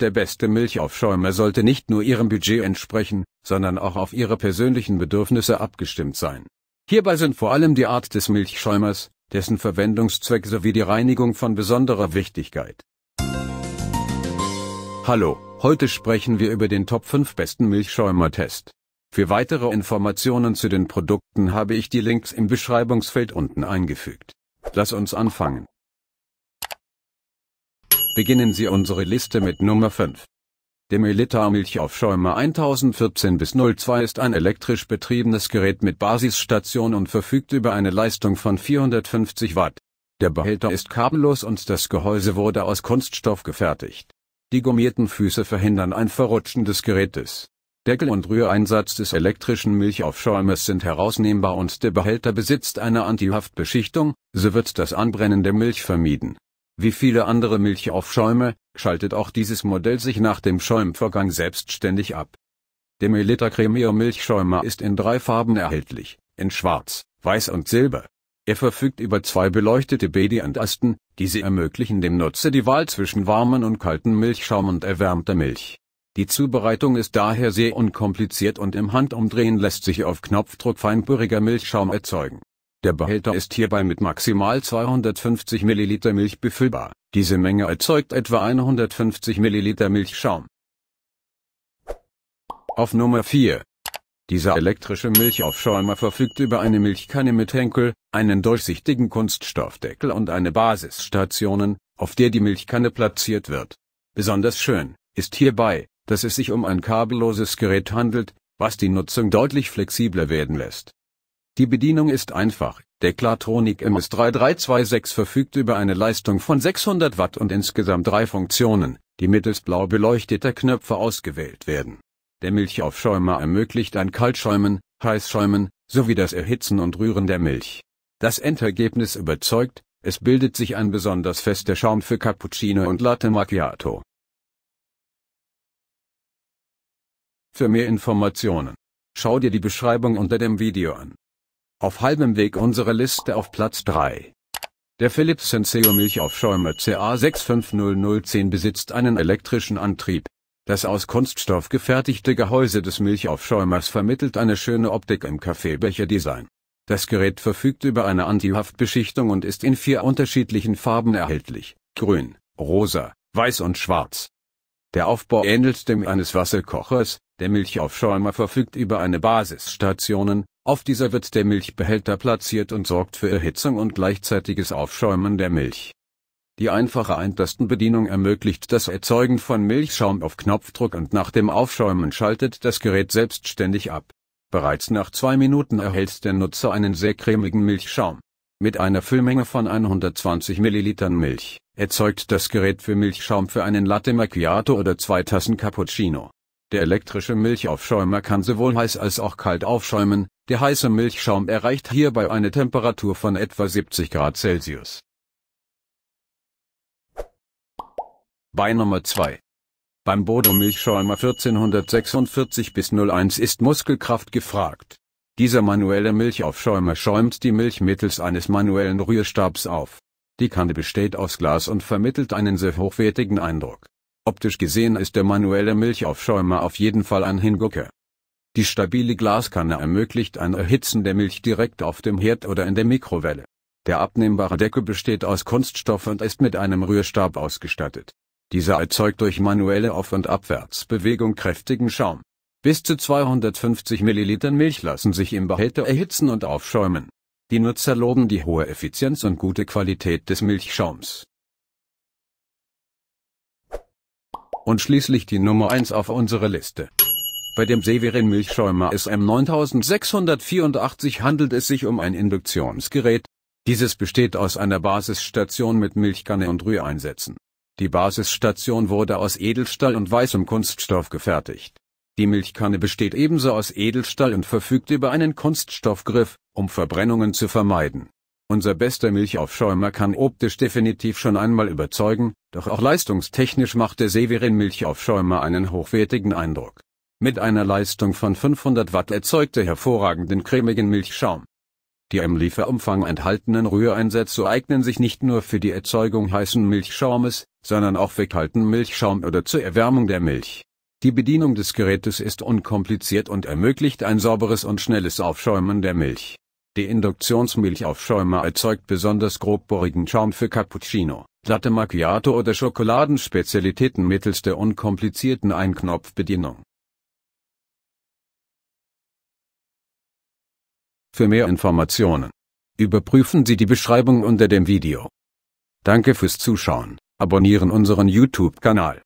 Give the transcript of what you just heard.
Der beste Milchaufschäumer sollte nicht nur ihrem Budget entsprechen, sondern auch auf ihre persönlichen Bedürfnisse abgestimmt sein. Hierbei sind vor allem die Art des Milchschäumers, dessen Verwendungszweck sowie die Reinigung von besonderer Wichtigkeit. Hallo, heute sprechen wir über den Top 5 besten Milchschäumertest. Für weitere Informationen zu den Produkten habe ich die Links im Beschreibungsfeld unten eingefügt. Lass uns anfangen. Beginnen Sie unsere Liste mit Nummer 5. Der Milita Milchaufschäumer 1014 bis 02 ist ein elektrisch betriebenes Gerät mit Basisstation und verfügt über eine Leistung von 450 Watt. Der Behälter ist kabellos und das Gehäuse wurde aus Kunststoff gefertigt. Die gummierten Füße verhindern ein Verrutschen des Gerätes. Deckel und Rühreinsatz des elektrischen Milchaufschäumers sind herausnehmbar und der Behälter besitzt eine Antihaftbeschichtung, so wird das Anbrennen der Milch vermieden. Wie viele andere Milchaufschäume, schaltet auch dieses Modell sich nach dem Schäumvorgang selbstständig ab. Der Melita Cremio Milchschäumer ist in drei Farben erhältlich, in Schwarz, Weiß und Silber. Er verfügt über zwei beleuchtete Bedi und Asten, die sie ermöglichen dem Nutzer die Wahl zwischen warmen und kalten Milchschaum und erwärmter Milch. Die Zubereitung ist daher sehr unkompliziert und im Handumdrehen lässt sich auf Knopfdruck feinpüriger Milchschaum erzeugen der Behälter ist hierbei mit maximal 250 ml Milch befüllbar. Diese Menge erzeugt etwa 150 ml Milchschaum. Auf Nummer 4. Dieser elektrische Milchaufschäumer verfügt über eine Milchkanne mit Henkel, einen durchsichtigen Kunststoffdeckel und eine Basisstationen, auf der die Milchkanne platziert wird. Besonders schön ist hierbei, dass es sich um ein kabelloses Gerät handelt, was die Nutzung deutlich flexibler werden lässt. Die Bedienung ist einfach. Der Klartronic MS3326 verfügt über eine Leistung von 600 Watt und insgesamt drei Funktionen, die mittels blau beleuchteter Knöpfe ausgewählt werden. Der Milchaufschäumer ermöglicht ein Kaltschäumen, Heißschäumen, sowie das Erhitzen und Rühren der Milch. Das Endergebnis überzeugt, es bildet sich ein besonders fester Schaum für Cappuccino und Latte Macchiato. Für mehr Informationen, schau dir die Beschreibung unter dem Video an. Auf halbem Weg unsere Liste auf Platz 3. Der Philips Senseo Milchaufschäumer ca 650010 besitzt einen elektrischen Antrieb. Das aus Kunststoff gefertigte Gehäuse des Milchaufschäumers vermittelt eine schöne Optik im Kaffeebecher-Design. Das Gerät verfügt über eine Antihaftbeschichtung und ist in vier unterschiedlichen Farben erhältlich. Grün, Rosa, Weiß und Schwarz. Der Aufbau ähnelt dem eines Wasserkochers, der Milchaufschäumer verfügt über eine Basisstationen, auf dieser wird der Milchbehälter platziert und sorgt für Erhitzung und gleichzeitiges Aufschäumen der Milch. Die einfache Eintastenbedienung ermöglicht das Erzeugen von Milchschaum auf Knopfdruck und nach dem Aufschäumen schaltet das Gerät selbstständig ab. Bereits nach zwei Minuten erhält der Nutzer einen sehr cremigen Milchschaum. Mit einer Füllmenge von 120 Millilitern Milch erzeugt das Gerät für Milchschaum für einen Latte Macchiato oder zwei Tassen Cappuccino. Der elektrische Milchaufschäumer kann sowohl heiß als auch kalt aufschäumen, der heiße Milchschaum erreicht hierbei eine Temperatur von etwa 70 Grad Celsius. Bei Nummer 2. Beim Bodo Milchschäumer 1446 bis 01 ist Muskelkraft gefragt. Dieser manuelle Milchaufschäumer schäumt die Milch mittels eines manuellen Rührstabs auf. Die Kanne besteht aus Glas und vermittelt einen sehr hochwertigen Eindruck. Optisch gesehen ist der manuelle Milchaufschäumer auf jeden Fall ein Hingucker. Die stabile Glaskanne ermöglicht ein Erhitzen der Milch direkt auf dem Herd oder in der Mikrowelle. Der abnehmbare Deckel besteht aus Kunststoff und ist mit einem Rührstab ausgestattet. Dieser erzeugt durch manuelle Auf- und Abwärtsbewegung kräftigen Schaum. Bis zu 250 Milliliter Milch lassen sich im Behälter erhitzen und aufschäumen. Die Nutzer loben die hohe Effizienz und gute Qualität des Milchschaums. Und schließlich die Nummer 1 auf unserer Liste. Bei dem Severin Milchschäumer SM9684 handelt es sich um ein Induktionsgerät. Dieses besteht aus einer Basisstation mit Milchkanne und Rühreinsätzen. Die Basisstation wurde aus Edelstahl und weißem Kunststoff gefertigt. Die Milchkanne besteht ebenso aus Edelstahl und verfügt über einen Kunststoffgriff, um Verbrennungen zu vermeiden. Unser bester Milchaufschäumer kann optisch definitiv schon einmal überzeugen, doch auch leistungstechnisch macht der Severin Milchaufschäumer einen hochwertigen Eindruck. Mit einer Leistung von 500 Watt erzeugte hervorragenden cremigen Milchschaum. Die im Lieferumfang enthaltenen Rühreinsätze eignen sich nicht nur für die Erzeugung heißen Milchschaumes, sondern auch für kalten Milchschaum oder zur Erwärmung der Milch. Die Bedienung des Gerätes ist unkompliziert und ermöglicht ein sauberes und schnelles Aufschäumen der Milch. Die Induktionsmilchaufschäumer erzeugt besonders grobporigen Schaum für Cappuccino, Latte Macchiato oder Schokoladenspezialitäten mittels der unkomplizierten Einknopfbedienung. Für mehr Informationen überprüfen Sie die Beschreibung unter dem Video. Danke fürs Zuschauen, abonnieren unseren YouTube-Kanal.